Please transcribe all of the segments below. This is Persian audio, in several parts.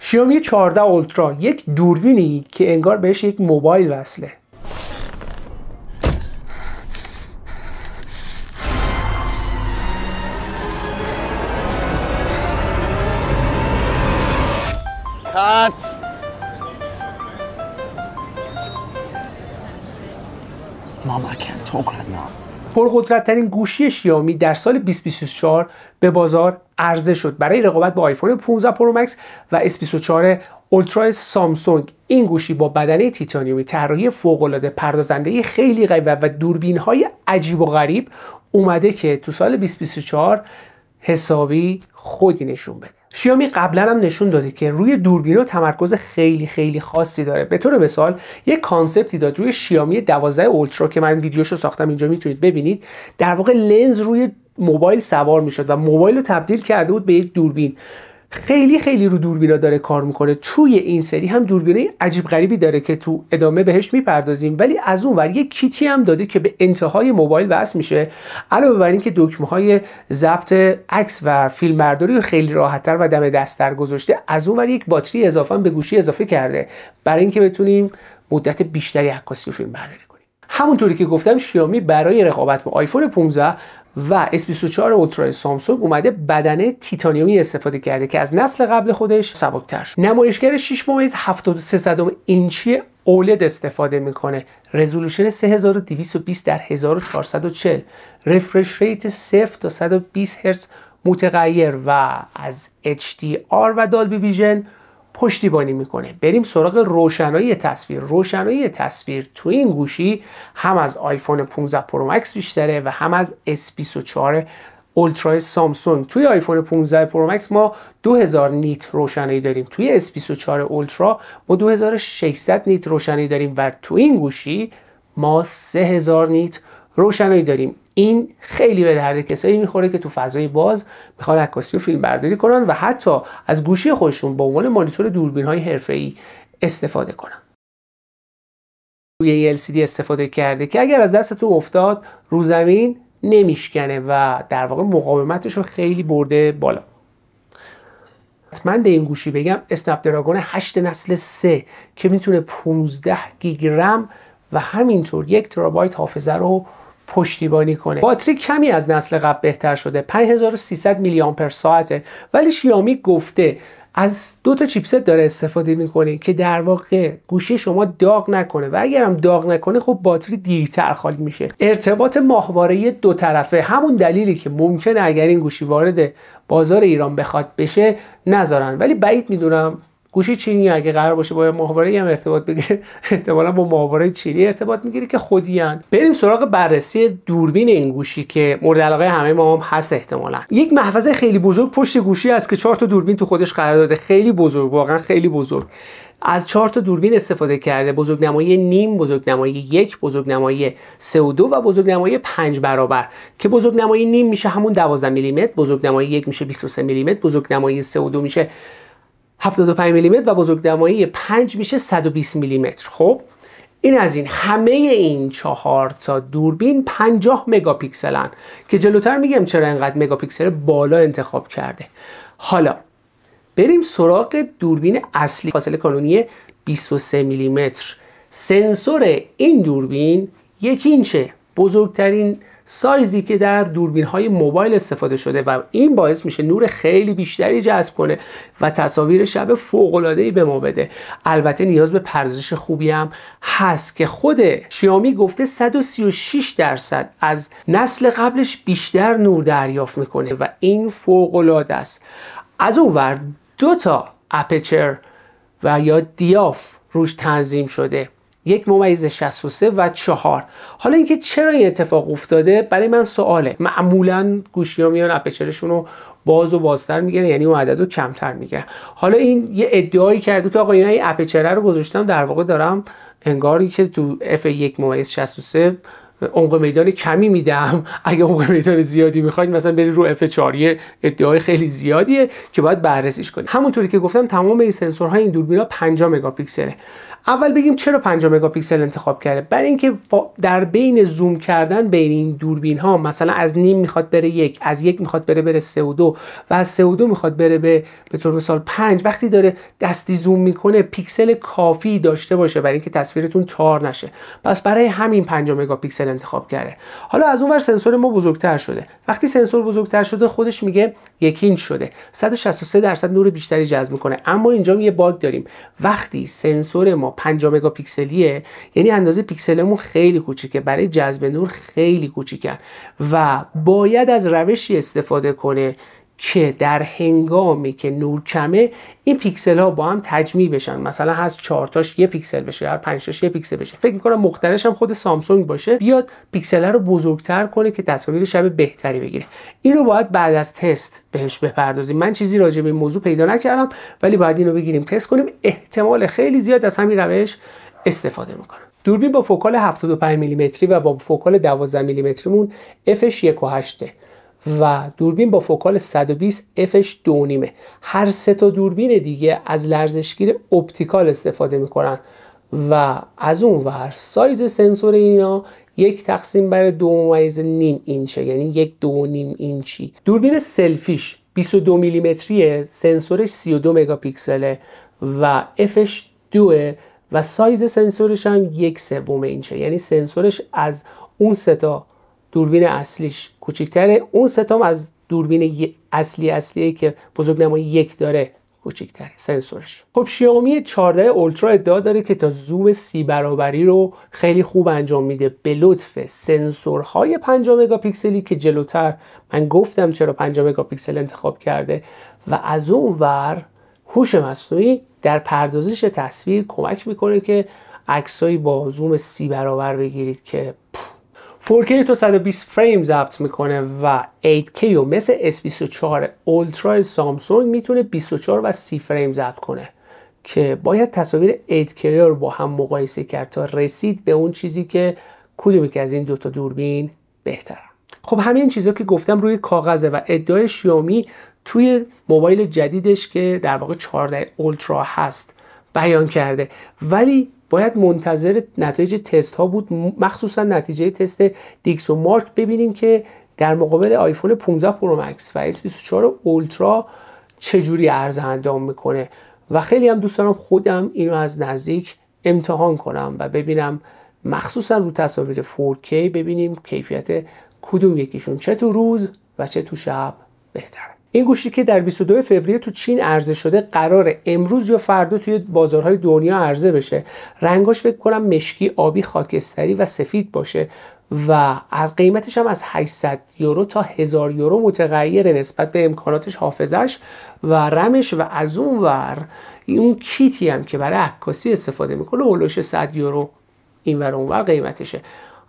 شیومی 14 اولترا یک دوربینی که انگار بهش یک موبایل وصله کات Mom, I can't talk right now. ترین گوشی شیائومی در سال 2024 به بازار عرضه شد برای رقابت با آیفون 15 پرو مکس و S24 اولترا سامسونگ این گوشی با بدنه تیتانیومی طراحی العاده پردازنده خیلی قوی و دوربین های عجیب و غریب اومده که تو سال 2024 حسابی خودی نشون بده شیامی قبلا هم نشون داده که روی دوربینا تمرکز خیلی خیلی خاصی داره به طور مثال یه کانسپتی داد روی شیامی 12 اولترا که من ویدیوشو ساختم اینجا میتونید ببینید در واقع لنز روی موبایل سوار میشد و موبایل رو تبدیل کرده بود به یک دوربین خیلی خیلی رو دوربینا داره کار میکنه توی این سری هم دوربینه عجیب غریبی داره که تو ادامه بهش میپردازیم ولی از اون ور یک کیتی هم داده که به انتهای موبایل وصل میشه علاوه بر اینکه دکمه های ضبط عکس و فیلم برداری خیلی راحتتر و دم دستتر گذاشته از اون ور یک باتری اضافه به گوشی اضافه کرده برای اینکه بتونیم مدت بیشتری عکاسی و فیلم برداری همونطوری که گفتم شیامی برای رقابت با آیفون 15 و S24 اولترا سامسونگ اومده بدنه تیتانیومی استفاده کرده که از نسل قبل خودش سبکتر شد نمایشگر 6 ممیز 73 اینچی اولد استفاده میکنه رزولوشن 3220 در 1440 رفرش ریت 0 تا 120 هرتز متغیر و از HDR و دالبی ویژن پشتیبانی میکنه بریم سراغ روشنایی تصویر روشنایی تصویر تو این گوشی هم از آیفون 15 پرو مکس بیشتره و هم از اس 24 اولترا سامسونگ توی آیفون 15 پرو مکس ما 2000 نیت روشنایی داریم توی S24 اولترا ما 2600 نیت روشنایی داریم و تو این گوشی ما 3000 نیت روشنایی داریم این خیلی به درد کسایی میخوره که تو فضای باز میخوان عکاسی و فیلم برداری کنن و حتی از گوشی خودشون به عنوان مانیتور دوربین های ای استفاده کنن روی LCD استفاده کرده که اگر از دستتون افتاد رو زمین نمیشکنه و در واقع مقاومتش رو خیلی برده بالا من این گوشی بگم اسنپ دراگون 8 نسل 3 که میتونه 15 گیگ و همینطور یک ترابایت حافظه رو پشتیبانی کنه باتری کمی از نسل قبل بهتر شده 5300 میلی آمپر ساعته ولی شیامی گفته از دو تا چیپست داره استفاده میکنه که در واقع گوشی شما داغ نکنه و اگر هم داغ نکنه خب باتری دیرتر خالی میشه ارتباط ماهواره دو طرفه همون دلیلی که ممکنه اگر این گوشی وارد بازار ایران بخواد بشه نذارن ولی بعید میدونم گوشی چینی اگه قرار باشه با ماهواره هم ارتباط بگیره احتمالا با ماهواره چینی ارتباط میگیره که خودیان. بریم سراغ بررسی دوربین این گوشی که مورد علاقه همه ما هم هست احتمالا یک محفظه خیلی بزرگ پشت گوشی است که چهار تا دوربین تو خودش قرار داده خیلی بزرگ واقعا خیلی بزرگ از چهار تا دوربین استفاده کرده بزرگنمایی نیم بزرگنمایی یک بزرگنمایی 3 و 2 و بزرگنمایی 5 برابر که بزرگنمایی نیم میشه همون 12 میلیمتر، بزرگ بزرگنمایی یک میشه 23 میلیمتر، بزرگ نمایی 3 و 2 میشه 75 میلیمتر و بزرگ دمایی 5 میشه 120 میلیمتر خب این از این همه این چهار تا دوربین 50 مگاپیکسلن که جلوتر میگم چرا اینقدر مگاپیکسل بالا انتخاب کرده حالا بریم سراغ دوربین اصلی فاصله کانونی 23 میلیمتر سنسور این دوربین یک اینچه بزرگترین سایزی که در دوربین های موبایل استفاده شده و این باعث میشه نور خیلی بیشتری جذب کنه و تصاویر شب فوق العاده به ما بده البته نیاز به پردازش خوبی هم هست که خود شیامی گفته 136 درصد از نسل قبلش بیشتر نور دریافت میکنه و این فوق العاده است از اون ور دو تا اپچر و یا دیاف روش تنظیم شده یک ممیز 63 و 4 حالا اینکه چرا این اتفاق افتاده برای من سواله معمولا گوشی ها میان اپچرشون رو باز و بازتر میگن یعنی اون عدد رو کمتر میگیرن حالا این یه ادعایی کرده که آقا این اپچره رو گذاشتم در واقع دارم انگاری که تو f یک ممیز 63 عمق میدان کمی میدم اگه عمق میدان زیادی میخواید مثلا برید رو اف 4 ادعای خیلی زیادیه که باید بررسیش کنید همونطوری که گفتم تمام این سنسورهای این دوربینا 5 مگاپیکسله اول بگیم چرا 5 مگاپیکسل انتخاب کرده برای اینکه در بین زوم کردن بین این دوربین ها مثلا از نیم میخواد بره یک از یک میخواد بره بره 3 و 2 و از و 2 میخواد بره به به طور مثال 5 وقتی داره دستی زوم میکنه پیکسل کافی داشته باشه برای اینکه تصویرتون تار نشه پس برای همین 5 مگاپیکسل انتخاب کرده حالا از اون ور سنسور ما بزرگتر شده وقتی سنسور بزرگتر شده خودش میگه یک شده 163 درصد نور بیشتری جذب میکنه اما اینجا یه باگ داریم وقتی سنسور ما 5 مگاپیکسلیه یعنی اندازه پیکسلمون خیلی کوچیکه برای جذب نور خیلی کوچیکن و باید از روشی استفاده کنه که در هنگامی که نور کمه این پیکسل ها با هم تجمیع بشن مثلا از چهار تاش یه پیکسل بشه هر پنج تاش یه پیکسل بشه فکر میکنم مخترش هم خود سامسونگ باشه بیاد پیکسل ها رو بزرگتر کنه که تصاویر شب بهتری بگیره این رو باید بعد از تست بهش بپردازیم من چیزی راجع به این موضوع پیدا نکردم ولی باید این رو بگیریم تست کنیم احتمال خیلی زیاد از همین روش استفاده میکنم دوربین با فوکال 75 میلیمتری و با فوکال 12 میلیمتریمون f 1.8 و دوربین با فوکال 120 فش 2.5 هر سه تا دوربین دیگه از لرزشگیر اپتیکال استفاده میکنن و از اون ور سایز سنسور اینا یک تقسیم بر دو ممیز نیم اینچه یعنی یک دو نیم اینچی دوربین سلفیش 22 میلیمتریه سنسورش 32 مگاپیکسله و افش دوه و سایز سنسورش هم یک سوم اینچه یعنی سنسورش از اون سه تا دوربین اصلیش کوچیکتره اون ستم از دوربین اصلی اصلیه که بزرگ نمایی یک داره کوچکتره. سنسورش خب شیائومی 14 اولترا ادعا داره که تا زوم سی برابری رو خیلی خوب انجام میده به لطف سنسورهای 5 مگاپیکسلی که جلوتر من گفتم چرا 5 مگاپیکسل انتخاب کرده و از اون ور هوش مصنوعی در پردازش تصویر کمک میکنه که عکسایی با زوم سی برابر بگیرید که 4K تو 120 فریم ضبط میکنه و 8K و مثل S24 اولترا سامسونگ میتونه 24 و 30 فریم ضبط کنه که باید تصاویر 8K رو با هم مقایسه کرد تا رسید به اون چیزی که کدومی که از این دوتا دوربین بهتره خب همین چیزا که گفتم روی کاغذه و ادعای شیومی توی موبایل جدیدش که در واقع 14 اولترا هست بیان کرده ولی باید منتظر نتایج تست ها بود مخصوصا نتیجه تست دیکس و مارک ببینیم که در مقابل آیفون 15 پرو مکس و S24 اولترا چجوری ارز اندام میکنه و خیلی هم دوست دارم خودم اینو از نزدیک امتحان کنم و ببینم مخصوصا رو تصاویر 4K ببینیم کیفیت کدوم یکیشون چه تو روز و چه تو شب بهتره این گوشی که در 22 فوریه تو چین عرضه شده قرار امروز یا فردا توی بازارهای دنیا عرضه بشه رنگاش فکر کنم مشکی آبی خاکستری و سفید باشه و از قیمتش هم از 800 یورو تا 1000 یورو متغیر نسبت به امکاناتش حافظش و رمش و از اون ور اون کیتی هم که برای عکاسی استفاده میکنه هولوش 100 یورو این ور اون ور قیمتشه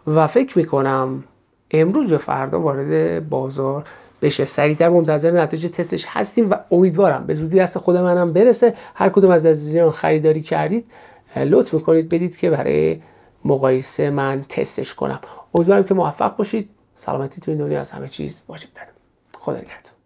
و فکر میکنم امروز به فردا وارد بازار بشه سریعتر منتظر نتایج تستش هستیم و امیدوارم به زودی دست خود منم برسه هر کدوم از عزیزان خریداری کردید لطف میکنید بدید که برای مقایسه من تستش کنم امیدوارم که موفق باشید سلامتی توی این دنیا از همه چیز واجب داره خدا نگهدار